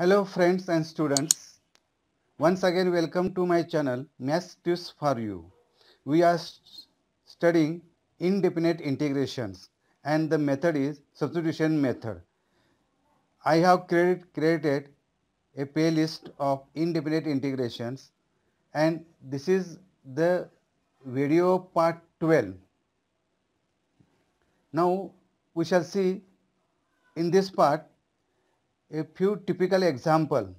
Hello friends and students. Once again welcome to my channel Math Tips for You. We are studying indefinite integrations and the method is substitution method. I have created a playlist of indefinite integrations and this is the video part 12. Now we shall see in this part a few typical example.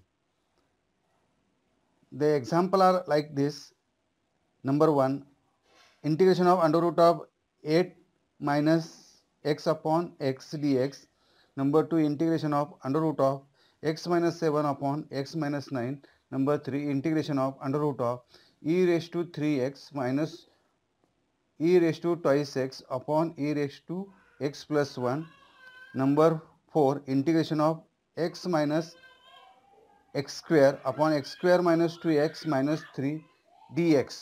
The example are like this. Number 1 integration of under root of 8 minus x upon x dx. Number 2 integration of under root of x minus 7 upon x minus 9. Number 3 integration of under root of e raised to 3x minus e raised to twice x upon e raised to x plus 1. Number 4 integration of x minus x square upon x square minus 2x minus 3 dx.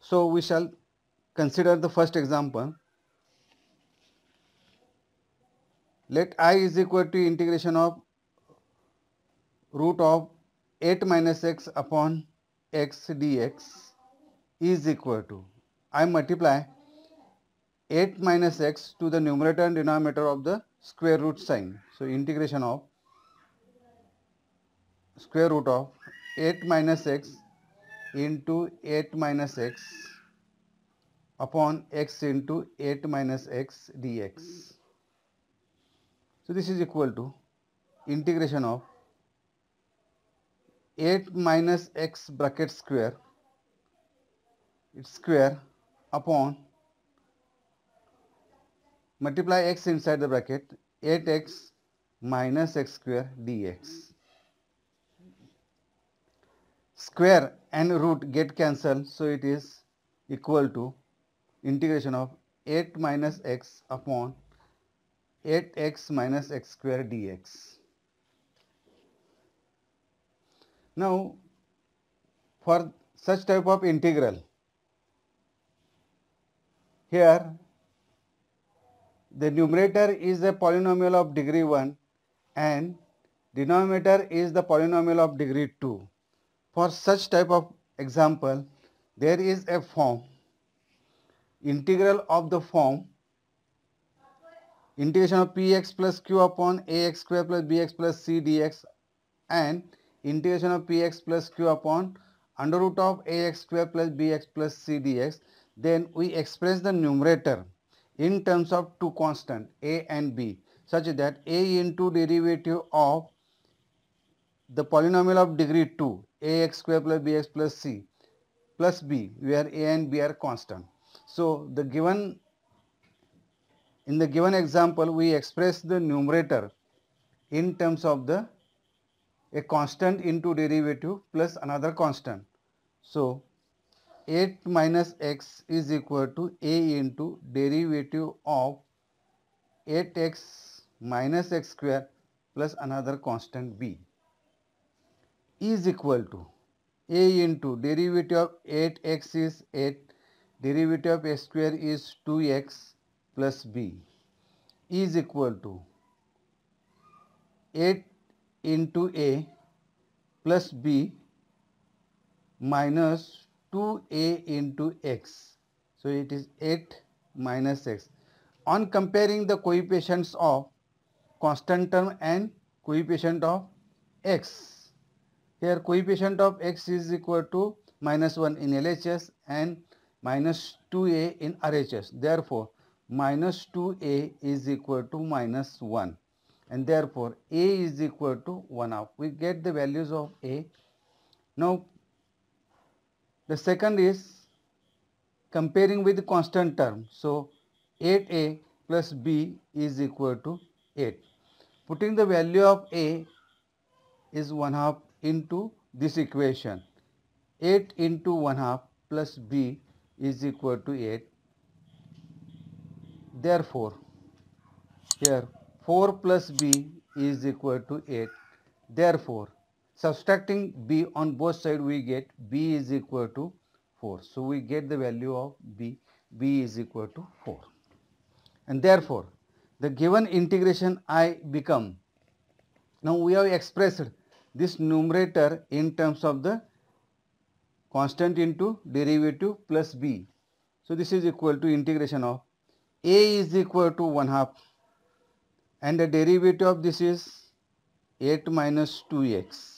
So, we shall consider the first example. Let i is equal to integration of root of 8 minus x upon x dx is equal to I multiply 8 minus x to the numerator and denominator of the square root sign. So, integration of square root of 8 minus x into 8 minus x upon x into 8 minus x dx. So, this is equal to integration of 8 minus x bracket square its square upon multiply x inside the bracket 8x minus x square dx. Square and root get cancelled so it is equal to integration of 8 minus x upon 8x minus x square dx. Now for such type of integral here the numerator is a polynomial of degree 1 and denominator is the polynomial of degree 2. For such type of example, there is a form integral of the form integration of px plus q upon ax square plus bx plus c dx and integration of px plus q upon under root of ax square plus bx plus c dx then we express the numerator in terms of two constant a and b such that a into derivative of the polynomial of degree 2 ax square plus bx plus c plus b where a and b are constant. So, the given in the given example we express the numerator in terms of the a constant into derivative plus another constant. So, 8 minus x is equal to a into derivative of 8x minus x square plus another constant b is equal to a into derivative of 8x is 8 derivative of x square is 2x plus b is equal to 8 into a plus b minus 2a into x. So it is 8 minus x. On comparing the coefficients of constant term and coefficient of x. Here coefficient of x is equal to minus 1 in LHS and minus 2a in RHS. Therefore, minus 2a is equal to minus 1 and therefore a is equal to 1 half. We get the values of a. Now the second is comparing with constant term. So, 8a plus b is equal to 8. Putting the value of a is 1 half into this equation. 8 into 1 half plus b is equal to 8. Therefore, here 4 plus b is equal to 8. Therefore, Subtracting b on both sides we get b is equal to 4. So, we get the value of b, b is equal to 4 and therefore, the given integration I become. Now, we have expressed this numerator in terms of the constant into derivative plus b. So, this is equal to integration of a is equal to 1 half and the derivative of this is 8 minus 2x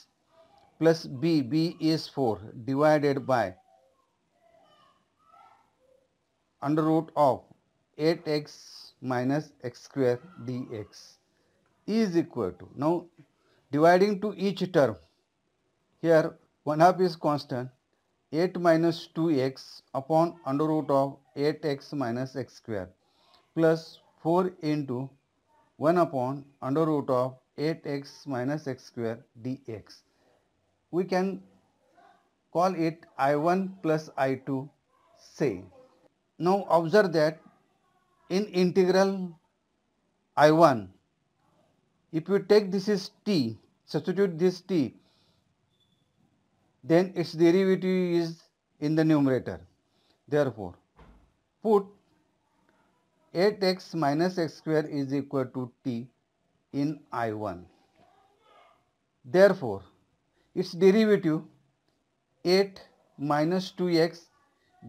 plus b, b is 4 divided by under root of 8x minus x square dx is equal to. Now dividing to each term here 1 half is constant 8 minus 2x upon under root of 8x minus x square plus 4 into 1 upon under root of 8x minus x square dx we can call it I1 plus I2 say. Now observe that in integral I1 if you take this is t substitute this t then its derivative is in the numerator therefore put 8x minus x square is equal to t in I1 therefore its derivative 8 minus 2x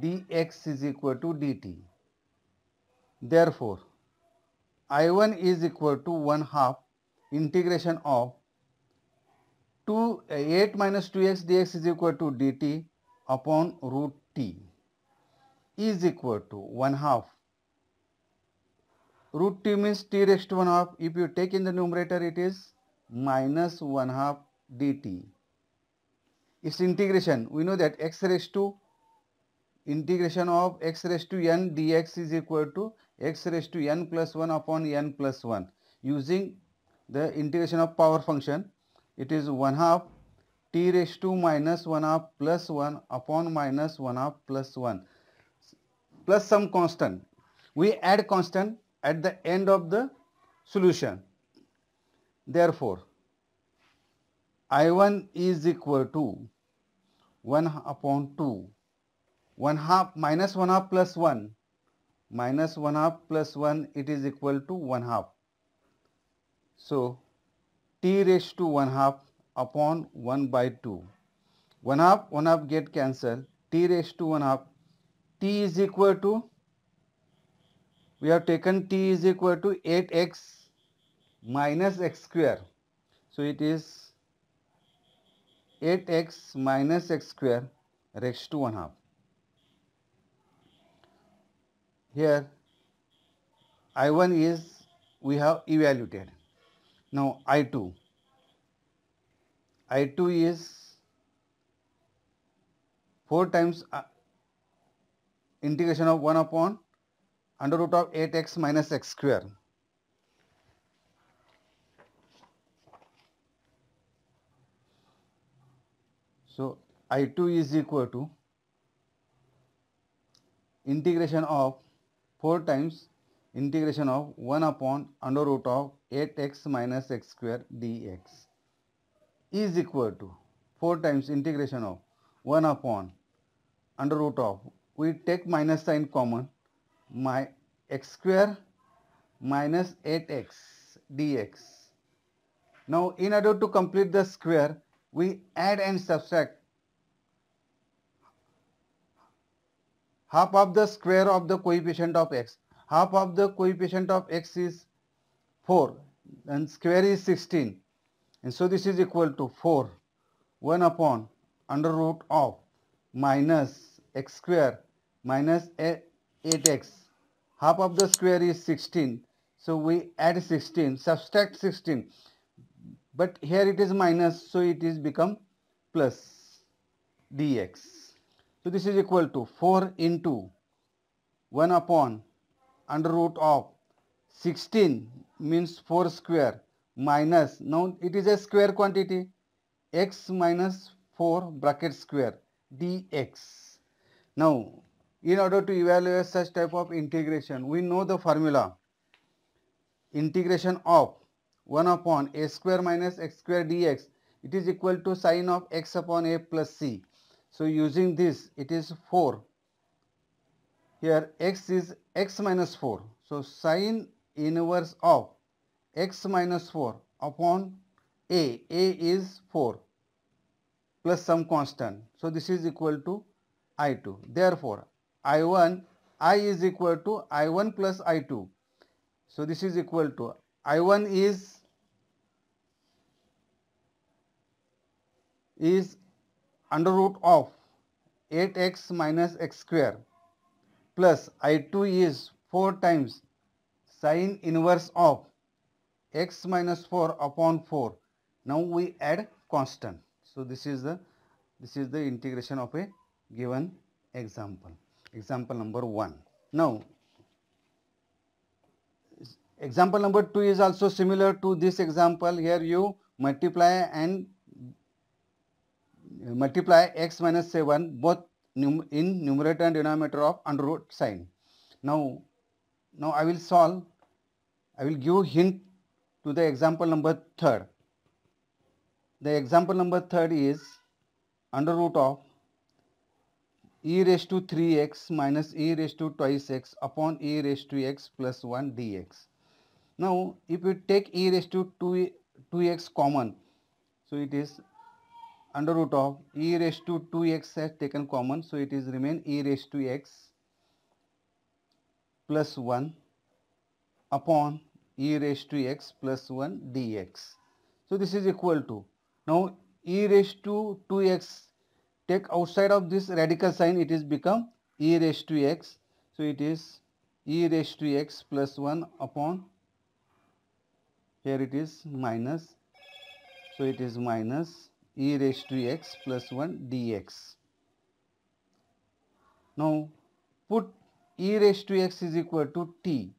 dx is equal to dt. Therefore, I1 is equal to 1 half integration of 2 8 minus 2x dx is equal to dt upon root t is equal to 1 half. Root t means t raised to 1 half. If you take in the numerator, it is minus 1 half dt its integration we know that x raised to integration of x raised to n dx is equal to x raised to n plus 1 upon n plus 1 using the integration of power function it is 1 half t raised to minus 1 half plus 1 upon minus 1 half plus 1 plus some constant we add constant at the end of the solution therefore I1 is equal to 1 upon 2, 1 half minus 1 half plus 1 minus 1 half plus 1 it is equal to 1 half. So, t raised to 1 half upon 1 by 2. 1 half 1 half get cancelled t raised to 1 half t is equal to we have taken t is equal to 8x minus x square. So, it is 8x minus x square raised to 1 half. Here I1 is we have evaluated. Now I2, I2 is 4 times uh, integration of 1 upon under root of 8x minus x square So I2 is equal to integration of 4 times integration of 1 upon under root of 8x minus x square dx is equal to 4 times integration of 1 upon under root of we take minus sign common my x square minus 8x dx. Now in order to complete the square we add and subtract half of the square of the coefficient of x. Half of the coefficient of x is 4 and square is 16 and so this is equal to 4 1 upon under root of minus x square minus 8x half of the square is 16 so we add 16 subtract 16 but here it is minus so it is become plus dx so this is equal to 4 into 1 upon under root of 16 means 4 square minus now it is a square quantity x minus 4 bracket square dx now in order to evaluate such type of integration we know the formula integration of 1 upon a square minus x square dx it is equal to sine of x upon a plus c. So using this it is 4 here x is x minus 4 so sine inverse of x minus 4 upon a a is 4 plus some constant so this is equal to i2 therefore i1 i is equal to i1 plus i2 so this is equal to i1 is is under root of 8x minus x square plus I2 is 4 times sine inverse of x minus 4 upon 4. Now we add constant. So this is the this is the integration of a given example. Example number 1. Now example number 2 is also similar to this example. Here you multiply and multiply x minus 7 both num in numerator and denominator of under root sign. Now, now I will solve, I will give hint to the example number 3rd. The example number 3rd is under root of e raised to 3x minus e raised to twice x upon e raised to x plus 1 dx. Now, if you take e raised to 2, 2x common, so it is under root of e raised to 2x has taken common so it is remain e raised to x plus 1 upon e raised to x plus 1 dx. So this is equal to now e raised to 2x take outside of this radical sign it is become e raised to x. So it is e raised to x plus 1 upon here it is minus so it is minus e raised to x plus 1 dx. Now, put e raised to x is equal to t.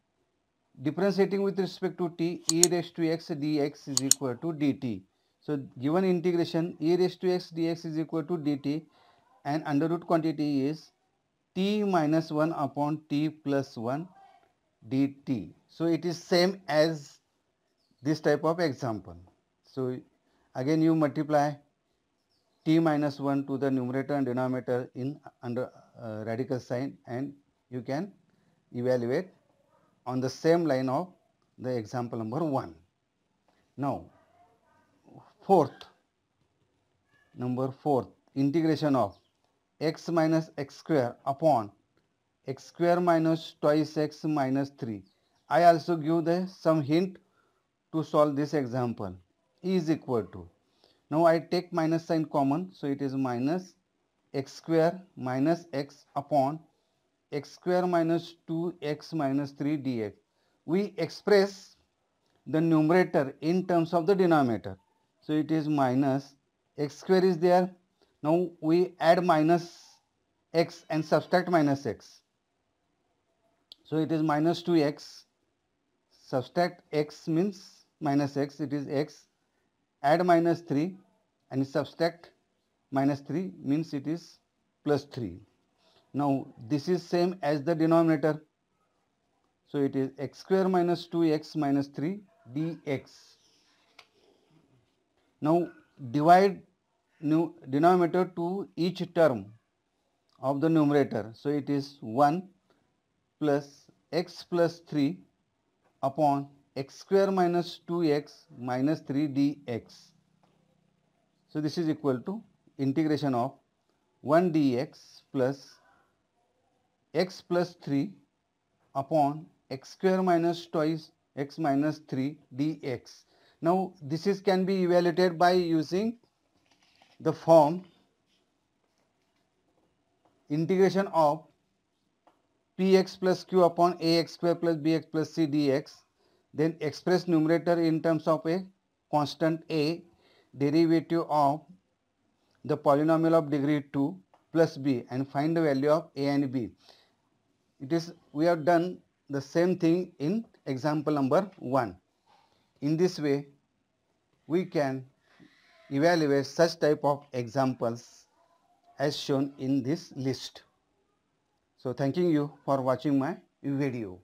Differentiating with respect to t, e raised to x dx is equal to dt. So, given integration e raised to x dx is equal to dt and under root quantity is t minus 1 upon t plus 1 dt. So, it is same as this type of example. So, again you multiply t minus 1 to the numerator and denominator in under uh, radical sign and you can evaluate on the same line of the example number 1. Now, fourth, number fourth, integration of x minus x square upon x square minus twice x minus 3. I also give the some hint to solve this example is equal to now I take minus sign common. So it is minus x square minus x upon x square minus 2x minus 3 dx. We express the numerator in terms of the denominator. So it is minus x square is there. Now we add minus x and subtract minus x. So it is minus 2x subtract x means minus x it is x add minus 3 and subtract minus 3 means it is plus 3. Now this is same as the denominator. So it is x square minus 2x minus 3 dx. Now divide new denominator to each term of the numerator. So it is 1 plus x plus 3 upon x square minus 2x minus 3dx. So, this is equal to integration of 1 dx plus x plus 3 upon x square minus twice x minus 3 dx. Now, this is can be evaluated by using the form integration of px plus q upon ax square plus bx plus c dx then express numerator in terms of a constant a derivative of the polynomial of degree 2 plus b and find the value of a and b. It is we have done the same thing in example number 1. In this way we can evaluate such type of examples as shown in this list. So thanking you for watching my video.